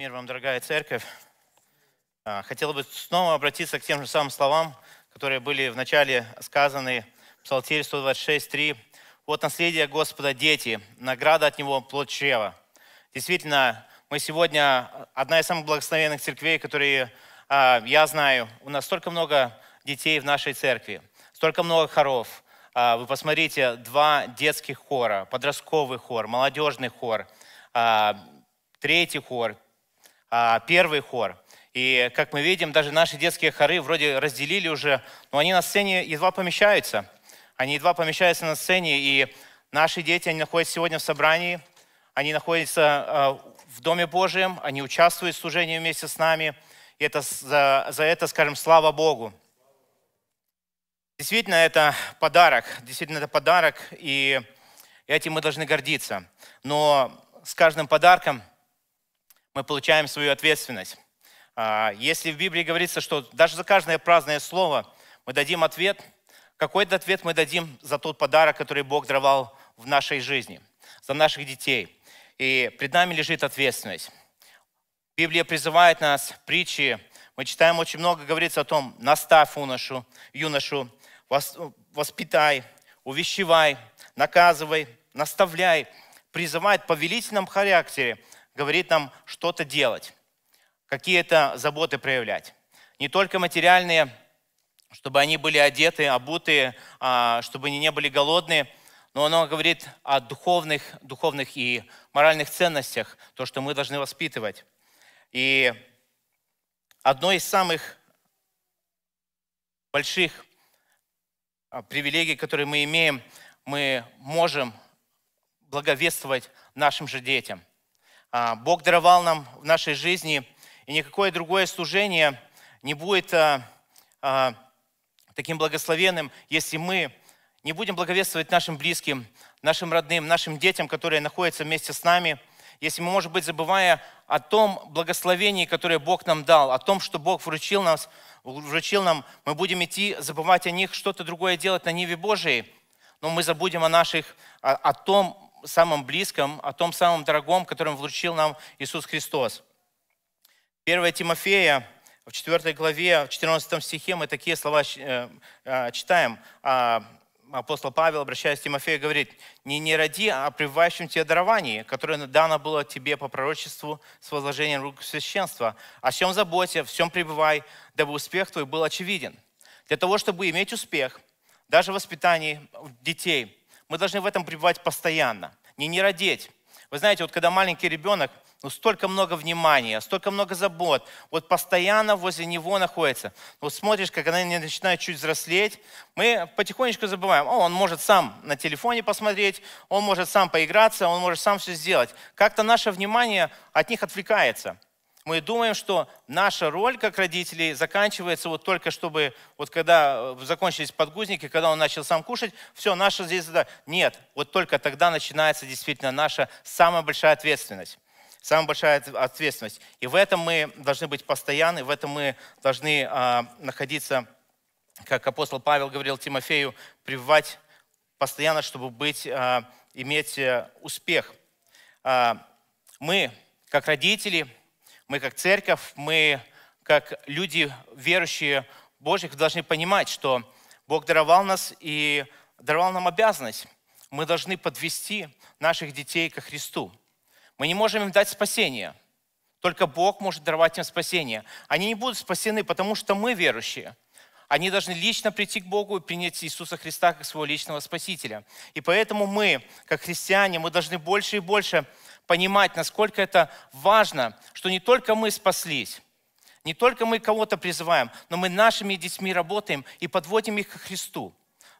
Мир вам, дорогая церковь. А, хотел бы снова обратиться к тем же самым словам, которые были в начале сказаны в Псалтире 126.3. «Вот наследие Господа – дети, награда от Него – плод чрева». Действительно, мы сегодня одна из самых благословенных церквей, которые а, я знаю. У нас столько много детей в нашей церкви, столько много хоров. А, вы посмотрите, два детских хора, подростковый хор, молодежный хор, третий хор, а, первый хор. И, как мы видим, даже наши детские хоры вроде разделили уже, но они на сцене едва помещаются. Они едва помещаются на сцене, и наши дети, они находятся сегодня в собрании, они находятся а, в Доме Божьем, они участвуют в служении вместе с нами. И это, за, за это, скажем, слава Богу. Действительно, это подарок. Действительно, это подарок, и этим мы должны гордиться. Но с каждым подарком мы получаем свою ответственность. А, если в Библии говорится, что даже за каждое праздное слово мы дадим ответ, какой-то ответ мы дадим за тот подарок, который Бог даровал в нашей жизни, за наших детей. И пред нами лежит ответственность. Библия призывает нас, притчи, мы читаем очень много, говорится о том, наставь юношу, юношу воспитай, увещевай, наказывай, наставляй, призывает в повелительном характере – говорит нам что-то делать, какие-то заботы проявлять. Не только материальные, чтобы они были одеты, обуты, а, чтобы они не были голодные, но оно говорит о духовных, духовных и моральных ценностях, то, что мы должны воспитывать. И одно из самых больших а, привилегий, которые мы имеем, мы можем благовествовать нашим же детям – а, Бог даровал нам в нашей жизни, и никакое другое служение не будет а, а, таким благословенным, если мы не будем благовествовать нашим близким, нашим родным, нашим детям, которые находятся вместе с нами, если мы, может быть, забывая о том благословении, которое Бог нам дал, о том, что Бог вручил, нас, вручил нам, мы будем идти, забывать о них, что-то другое делать на Ниве Божией, но мы забудем о наших, о, о том, самом близком, о том самом дорогом, которым вручил нам Иисус Христос. 1 Тимофея, в 4 главе, в 14 стихе мы такие слова э, э, читаем. А, апостол Павел, обращаясь к Тимофею, говорит, «Не не ради, о а пребывающем тебе даровании, которое дано было тебе по пророчеству с возложением рук священства. О всем заботе, всем пребывай, дабы успех твой был очевиден». Для того, чтобы иметь успех, даже в воспитании детей – мы должны в этом пребывать постоянно, не не родить. Вы знаете, вот когда маленький ребенок, ну столько много внимания, столько много забот, вот постоянно возле него находится. Вот смотришь, как она начинает чуть взрослеть, мы потихонечку забываем, о, он может сам на телефоне посмотреть, он может сам поиграться, он может сам все сделать. Как-то наше внимание от них отвлекается мы думаем, что наша роль как родителей заканчивается вот только чтобы, вот когда э, закончились подгузники, когда он начал сам кушать, все, наша здесь задача. Нет, вот только тогда начинается действительно наша самая большая ответственность. Самая большая ответственность. И в этом мы должны быть постоянны, в этом мы должны а, находиться, как апостол Павел говорил Тимофею, пребывать постоянно, чтобы быть, а, иметь э, успех. А, мы, как родители, мы как церковь, мы как люди, верующие Божьих, должны понимать, что Бог даровал нас и даровал нам обязанность. Мы должны подвести наших детей ко Христу. Мы не можем им дать спасение. Только Бог может даровать им спасение. Они не будут спасены, потому что мы верующие. Они должны лично прийти к Богу и принять Иисуса Христа как своего личного Спасителя. И поэтому мы, как христиане, мы должны больше и больше понимать, насколько это важно, что не только мы спаслись, не только мы кого-то призываем, но мы нашими детьми работаем и подводим их к Христу.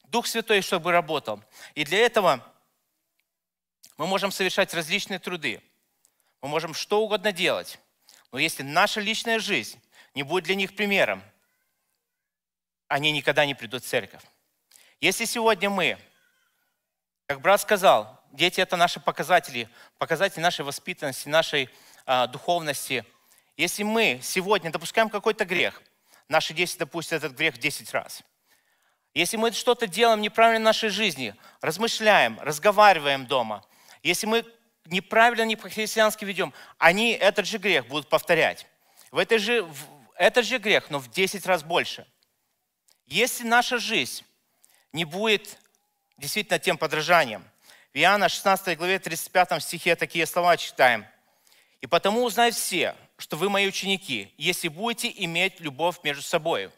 Дух Святой, чтобы работал. И для этого мы можем совершать различные труды. Мы можем что угодно делать. Но если наша личная жизнь не будет для них примером, они никогда не придут в церковь. Если сегодня мы, как брат сказал, Дети – это наши показатели, показатели нашей воспитанности, нашей э, духовности. Если мы сегодня допускаем какой-то грех, наши дети допустят этот грех 10 раз. Если мы что-то делаем неправильно в нашей жизни, размышляем, разговариваем дома, если мы неправильно, не по-христиански ведем, они этот же грех будут повторять. В этой же, в, этот же грех, но в 10 раз больше. Если наша жизнь не будет действительно тем подражанием – в Иоанна 16 главе 35 стихе такие слова читаем. «И потому узнают все, что вы мои ученики, если будете иметь любовь между собой».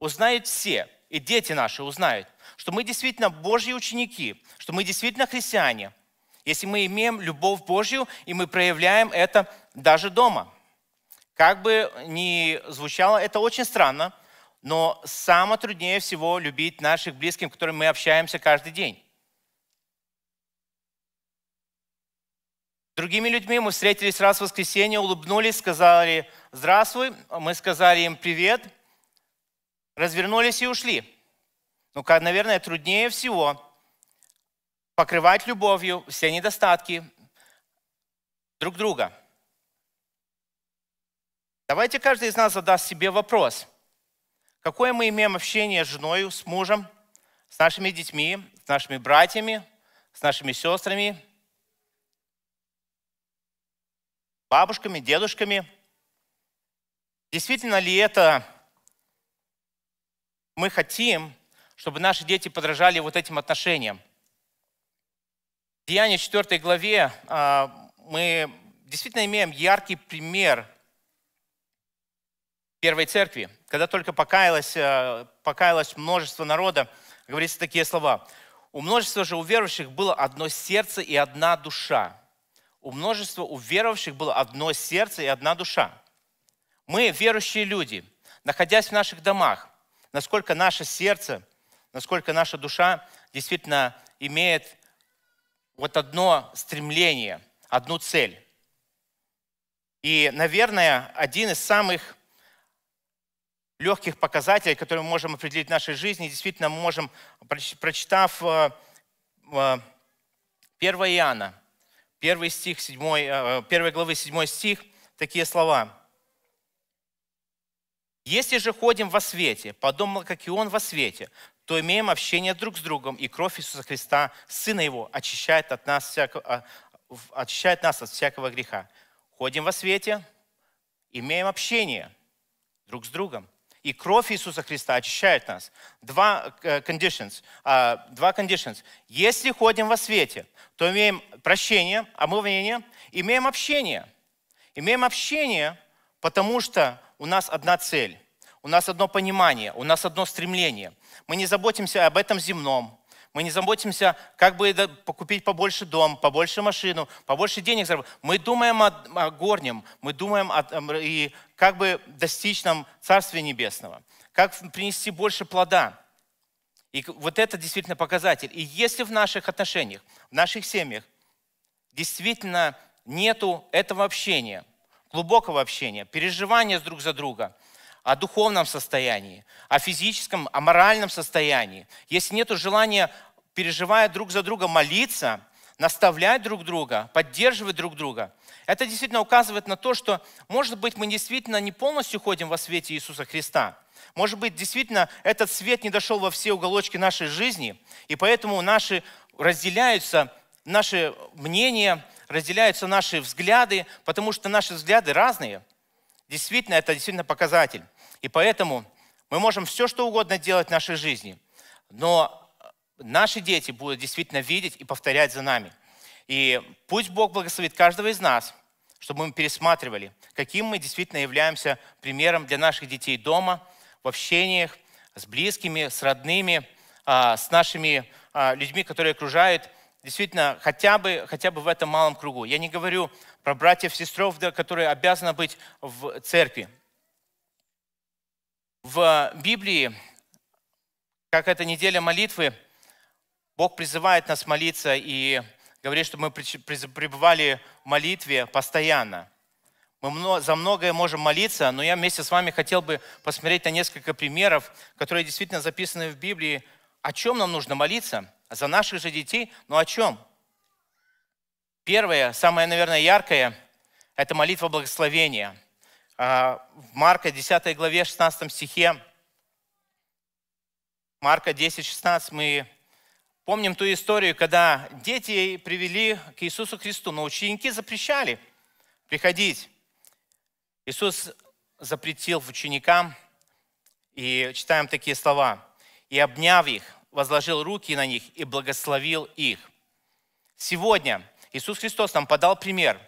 Узнают все, и дети наши узнают, что мы действительно Божьи ученики, что мы действительно христиане, если мы имеем любовь Божью, и мы проявляем это даже дома. Как бы ни звучало это очень странно, но самое труднее всего любить наших близких, с которыми мы общаемся каждый день. Другими людьми мы встретились раз в воскресенье, улыбнулись, сказали «Здравствуй», мы сказали им «Привет», развернулись и ушли. Ну, наверное, труднее всего покрывать любовью все недостатки друг друга. Давайте каждый из нас задаст себе вопрос, какое мы имеем общение с женой, с мужем, с нашими детьми, с нашими братьями, с нашими сестрами – бабушками, дедушками. Действительно ли это мы хотим, чтобы наши дети подражали вот этим отношениям? В Деянии 4 главе а, мы действительно имеем яркий пример первой церкви, когда только покаялось, а, покаялось множество народа, говорится такие слова. У множества же у верующих было одно сердце и одна душа у множества, у было одно сердце и одна душа. Мы, верующие люди, находясь в наших домах, насколько наше сердце, насколько наша душа действительно имеет вот одно стремление, одну цель. И, наверное, один из самых легких показателей, которые мы можем определить в нашей жизни, действительно мы можем, прочитав 1 э, э, Иоанна, 1, стих 7, 1 э, э, главы 7 стих, такие слова. «Если же ходим во свете, подумал как и Он во свете, то имеем общение друг с другом, и кровь Иисуса Христа, Сына Его, очищает, от нас, всякого, а, очищает нас от всякого греха. Ходим во свете, имеем общение друг с другом. И кровь Иисуса Христа очищает нас. Два э, conditions. А, два conditions. Если ходим во свете, то имеем прощение, омывление, а имеем общение. Имеем общение, потому что у нас одна цель, у нас одно понимание, у нас одно стремление. Мы не заботимся об этом земном, мы не заботимся, как бы купить побольше дом, побольше машину, побольше денег заработать. Мы думаем о, о горнем, мы думаем о, и как бы достичь нам Царствия Небесного, как принести больше плода. И вот это действительно показатель. И если в наших отношениях, в наших семьях действительно нету этого общения, глубокого общения, переживания друг за друга – о духовном состоянии, о физическом, о моральном состоянии, если нет желания, переживая друг за друга, молиться, наставлять друг друга, поддерживать друг друга, это действительно указывает на то, что, может быть, мы действительно не полностью ходим во свете Иисуса Христа. Может быть, действительно, этот свет не дошел во все уголочки нашей жизни, и поэтому наши разделяются наши мнения, разделяются наши взгляды, потому что наши взгляды разные – Действительно, это действительно показатель. И поэтому мы можем все, что угодно делать в нашей жизни, но э, наши дети будут действительно видеть и повторять за нами. И пусть Бог благословит каждого из нас, чтобы мы пересматривали, каким мы действительно являемся примером для наших детей дома, в общениях, с близкими, с родными, а, с нашими а, людьми, которые окружают, действительно, хотя бы, хотя бы в этом малом кругу. Я не говорю про братьев и сестров, которые обязаны быть в церкви. В Библии, как эта неделя молитвы, Бог призывает нас молиться и говорит, что мы пребывали в молитве постоянно. Мы за многое можем молиться, но я вместе с вами хотел бы посмотреть на несколько примеров, которые действительно записаны в Библии, о чем нам нужно молиться, за наших же детей, но о чем – Первое, самое, наверное, яркое, это молитва благословения. А, в Марка 10 главе 16 стихе, Марка 10, 16, мы помним ту историю, когда дети привели к Иисусу Христу, но ученики запрещали приходить. Иисус запретил ученикам, и читаем такие слова, «И обняв их, возложил руки на них и благословил их». Сегодня – Иисус Христос нам подал пример.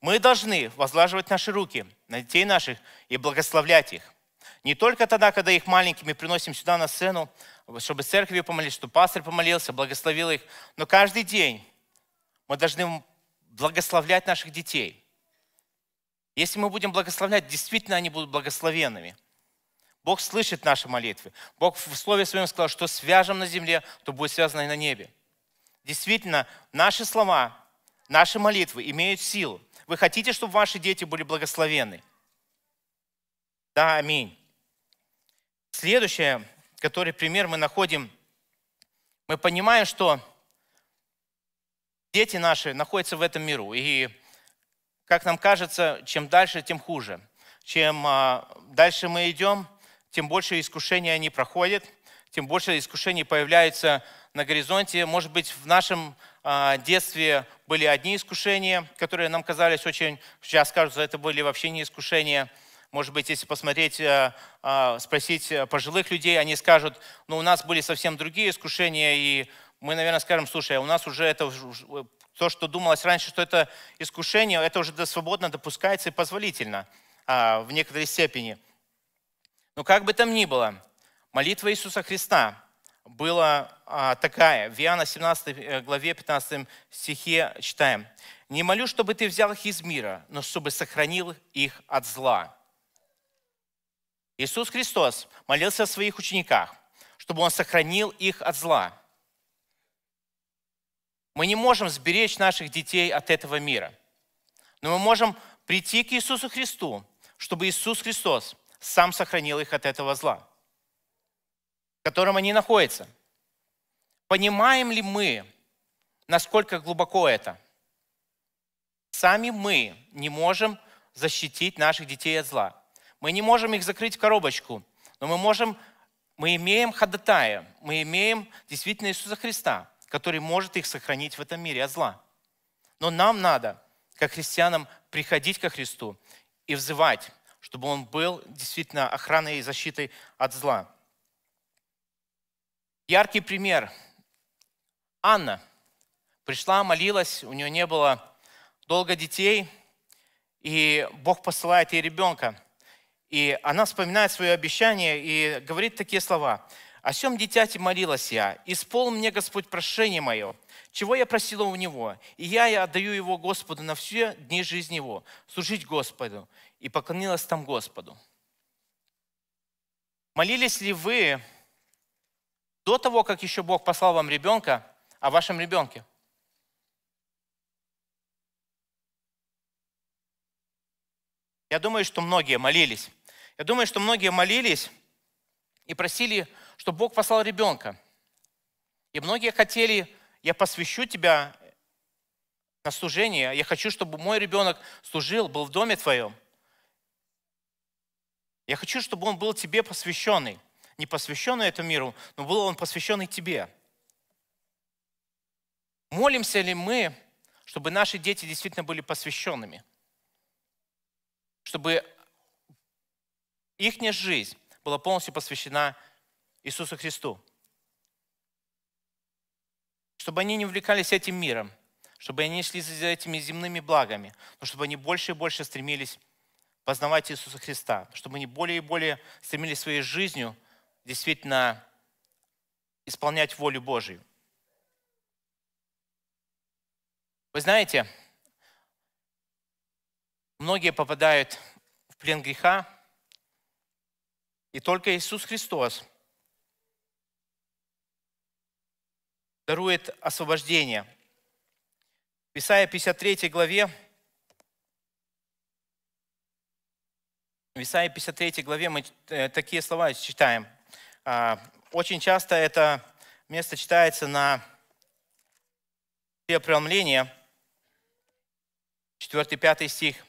Мы должны возлаживать наши руки на детей наших и благословлять их. Не только тогда, когда их маленькими приносим сюда на сцену, чтобы церкви помолились, чтобы пастор помолился, благословил их, но каждый день мы должны благословлять наших детей. Если мы будем благословлять, действительно они будут благословенными. Бог слышит наши молитвы. Бог в Слове Своем сказал, что свяжем на земле, то будет связано и на небе. Действительно, наши слова Наши молитвы имеют силу. Вы хотите, чтобы ваши дети были благословены? Да, аминь. Следующее, который пример мы находим, мы понимаем, что дети наши находятся в этом миру. И, как нам кажется, чем дальше, тем хуже. Чем а, дальше мы идем, тем больше искушений они проходят, тем больше искушений появляется на горизонте. Может быть, в нашем а, детстве были одни искушения, которые нам казались очень, сейчас кажутся, это были вообще не искушения. Может быть, если посмотреть, э, а, спросить э, пожилых людей, они скажут, ну, у нас были совсем другие искушения, и мы, наверное, скажем, слушай, а у нас уже это, э, то, что думалось раньше, что это искушение, это уже свободно допускается и позволительно в некоторой степени. Но как бы там ни было, молитва Иисуса Христа была а, такая. В Иоанна 17 э, главе 15 стихе читаем. «Не молю, чтобы ты взял их из мира, но чтобы сохранил их от зла». Иисус Христос молился о своих учениках, чтобы Он сохранил их от зла. Мы не можем сберечь наших детей от этого мира, но мы можем прийти к Иисусу Христу, чтобы Иисус Христос сам сохранил их от этого зла, в котором они находятся – Понимаем ли мы, насколько глубоко это? Сами мы не можем защитить наших детей от зла. Мы не можем их закрыть в коробочку, но мы можем, мы имеем ходатая, мы имеем действительно Иисуса Христа, который может их сохранить в этом мире от зла. Но нам надо, как христианам, приходить ко Христу и взывать, чтобы Он был действительно охраной и защитой от зла. Яркий пример Анна пришла, молилась, у нее не было долго детей, и Бог посылает ей ребенка. И она вспоминает свое обещание и говорит такие слова. «О сем дитяти молилась я, испол мне, Господь, прошение мое, чего я просила у него, и я, я отдаю его Господу на все дни жизни его, служить Господу». И поклонилась там Господу. Молились ли вы до того, как еще Бог послал вам ребенка, о вашем ребенке. Я думаю, что многие молились. Я думаю, что многие молились и просили, чтобы Бог послал ребенка. И многие хотели, я посвящу тебя на служение, я хочу, чтобы мой ребенок служил, был в доме твоем. Я хочу, чтобы он был тебе посвященный. Не посвященный этому миру, но был он посвященный тебе. Молимся ли мы, чтобы наши дети действительно были посвященными? Чтобы их жизнь была полностью посвящена Иисусу Христу? Чтобы они не увлекались этим миром, чтобы они шли за этими земными благами, но чтобы они больше и больше стремились познавать Иисуса Христа, чтобы они более и более стремились своей жизнью действительно исполнять волю Божию. Вы знаете, многие попадают в плен греха, и только Иисус Христос дарует освобождение. В Исаия 53 главе, в Исаии 53 главе мы э, такие слова читаем. А, очень часто это место читается на все преломления – 4-5 стих.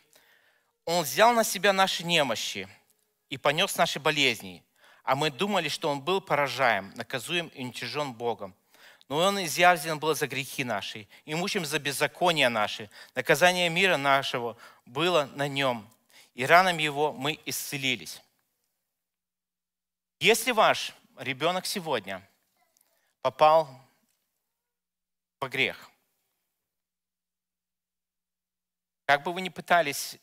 Он взял на себя наши немощи и понес наши болезни, а мы думали, что он был поражаем, наказуем и уничижен Богом. Но он изъявлен был за грехи наши, и мучим за беззакония наши. Наказание мира нашего было на нем, и ранами его мы исцелились. Если ваш ребенок сегодня попал во грех – Как бы вы ни пытались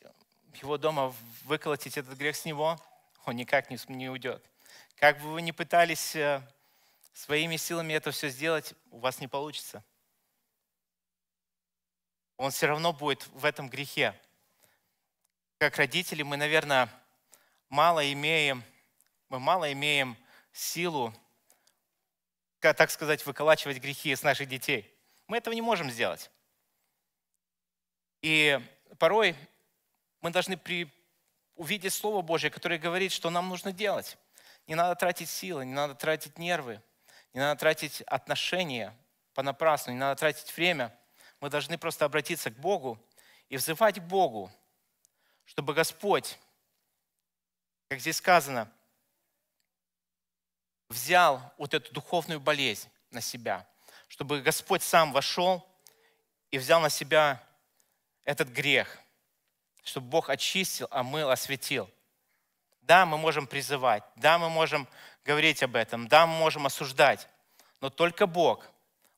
его дома выколотить этот грех с него, он никак не, уйдет. Как бы вы ни пытались э, своими силами это все сделать, у вас не получится. Он все равно будет в этом грехе. Как родители мы, наверное, мало имеем, мы мало имеем силу, так сказать, выколачивать грехи с наших детей. Мы этого не можем сделать. И порой мы должны при... увидеть Слово Божье, которое говорит, что нам нужно делать. Не надо тратить силы, не надо тратить нервы, не надо тратить отношения понапрасну, не надо тратить время. Мы должны просто обратиться к Богу и взывать Богу, чтобы Господь, как здесь сказано, взял вот эту духовную болезнь на себя, чтобы Господь сам вошел и взял на себя этот грех, чтобы Бог очистил, омыл, а осветил. Да, мы можем призывать, да, мы можем говорить об этом, да, мы можем осуждать, но только Бог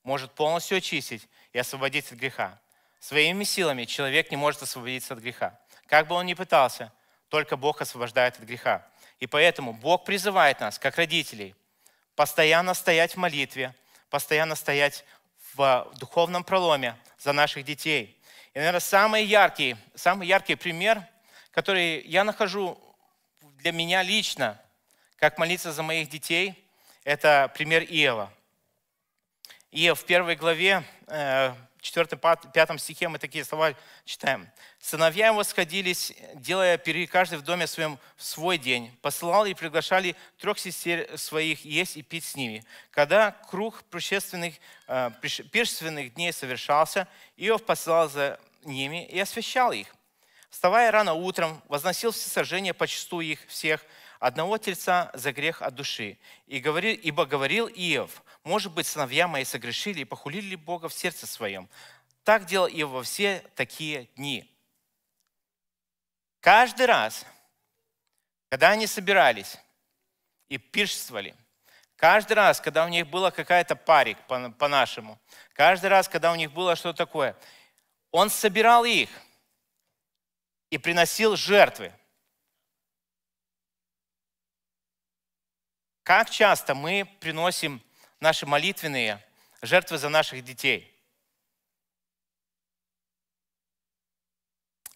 может полностью очистить и освободить от греха. Своими силами человек не может освободиться от греха. Как бы он ни пытался, только Бог освобождает от греха. И поэтому Бог призывает нас, как родителей, постоянно стоять в молитве, постоянно стоять в духовном проломе за наших детей, и, наверное, самый яркий, самый яркий пример, который я нахожу для меня лично, как молиться за моих детей, это пример Иова. Иов в первой главе, э, 4-5 стихе мы такие слова читаем. «Сыновья его сходились, делая пири каждый в доме своем в свой день. Посылал и приглашали трех сестер своих есть и пить с ними. Когда круг пиршественных, э, дней совершался, Иов посылал за ними и освящал их. Вставая рано утром, возносил все сожжения почту их всех – одного тельца за грех от души. И говорил, ибо говорил Иов, может быть, сыновья мои согрешили и похулили Бога в сердце своем. Так делал Иов во все такие дни. Каждый раз, когда они собирались и пиршествовали, каждый раз, когда у них была какая-то парик по-нашему, каждый раз, когда у них было что такое, он собирал их и приносил жертвы – Как часто мы приносим наши молитвенные жертвы за наших детей?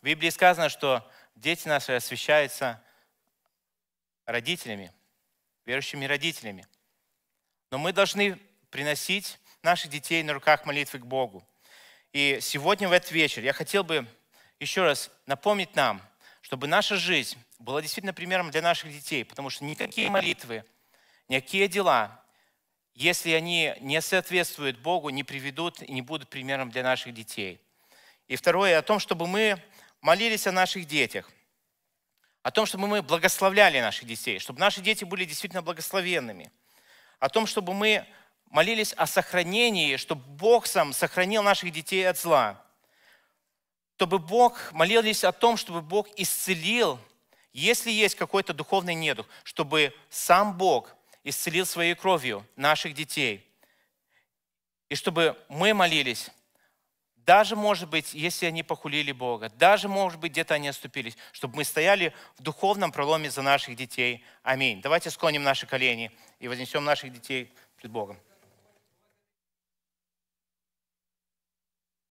В Библии сказано, что дети наши освящаются родителями, верующими родителями. Но мы должны приносить наших детей на руках молитвы к Богу. И сегодня в этот вечер я хотел бы еще раз напомнить нам, чтобы наша жизнь была действительно примером для наших детей, потому что никакие молитвы, Никакие дела, если они не соответствуют Богу, не приведут и не будут примером для наших детей. И второе, о том, чтобы мы молились о наших детях, о том, чтобы мы благословляли наших детей, чтобы наши дети были действительно благословенными, о том, чтобы мы молились о сохранении, чтобы Бог сам сохранил наших детей от зла, чтобы Бог молились о том, чтобы Бог исцелил, если есть какой-то духовный недух, чтобы сам Бог исцелил своей кровью наших детей. И чтобы мы молились, даже, может быть, если они похулили Бога, даже, может быть, где-то они оступились, чтобы мы стояли в духовном проломе за наших детей. Аминь. Давайте склоним наши колени и вознесем наших детей пред Богом.